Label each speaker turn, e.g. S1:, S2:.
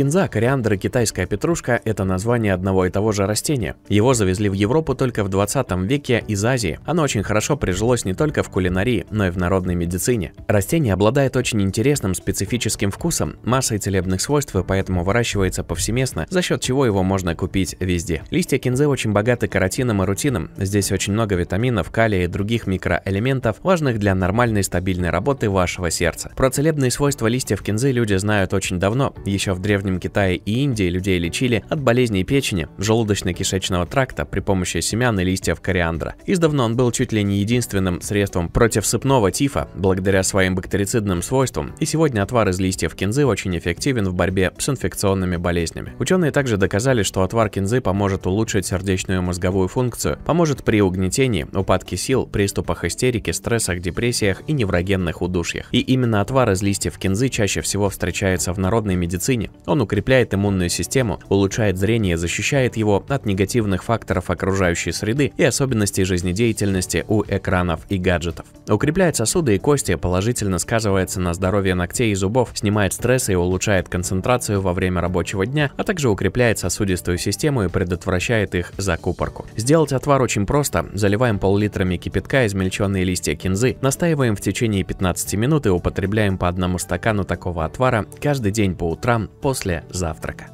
S1: Кинза, кориандр и китайская петрушка – это название одного и того же растения. Его завезли в Европу только в 20 веке из Азии. Оно очень хорошо прижилось не только в кулинарии, но и в народной медицине. Растение обладает очень интересным специфическим вкусом, массой целебных свойств и поэтому выращивается повсеместно, за счет чего его можно купить везде. Листья кинзы очень богаты каротином и рутином. Здесь очень много витаминов, калия и других микроэлементов, важных для нормальной стабильной работы вашего сердца. Про целебные свойства листьев кинзы люди знают очень давно, еще в древнем Среднем Китае и Индии людей лечили от болезней печени, желудочно-кишечного тракта при помощи семян и листьев кориандра. Издавна он был чуть ли не единственным средством против сыпного тифа, благодаря своим бактерицидным свойствам, и сегодня отвар из листьев кинзы очень эффективен в борьбе с инфекционными болезнями. Ученые также доказали, что отвар кинзы поможет улучшить сердечную мозговую функцию, поможет при угнетении, упадке сил, приступах истерики, стрессах, депрессиях и неврогенных удушьях. И именно отвар из листьев кинзы чаще всего встречается в народной медицине. Он укрепляет иммунную систему, улучшает зрение, защищает его от негативных факторов окружающей среды и особенностей жизнедеятельности у экранов и гаджетов. Укрепляет сосуды и кости, положительно сказывается на здоровье ногтей и зубов, снимает стресс и улучшает концентрацию во время рабочего дня, а также укрепляет сосудистую систему и предотвращает их закупорку. Сделать отвар очень просто. Заливаем пол-литрами кипятка измельченные листья кинзы, настаиваем в течение 15 минут и употребляем по одному стакану такого отвара каждый день по утрам после после завтрака.